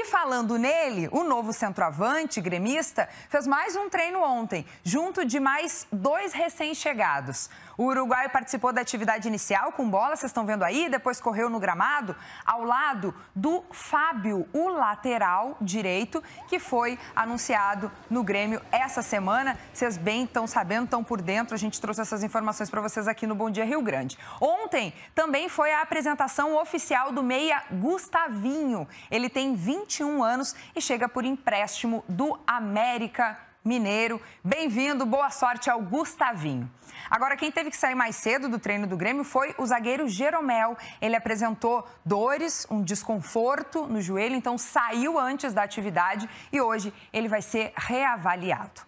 E falando nele, o novo centroavante gremista fez mais um treino ontem, junto de mais dois recém-chegados. O uruguaio participou da atividade inicial com bola, vocês estão vendo aí, depois correu no gramado, ao lado do Fábio, o lateral direito, que foi anunciado no Grêmio essa semana. Vocês bem estão sabendo, estão por dentro, a gente trouxe essas informações para vocês aqui no Bom Dia Rio Grande. Ontem também foi a apresentação oficial do meia Gustavinho. Ele tem 20 21 anos e chega por empréstimo do América Mineiro. Bem-vindo, boa sorte ao Gustavinho. Agora, quem teve que sair mais cedo do treino do Grêmio foi o zagueiro Jeromel. Ele apresentou dores, um desconforto no joelho, então saiu antes da atividade e hoje ele vai ser reavaliado.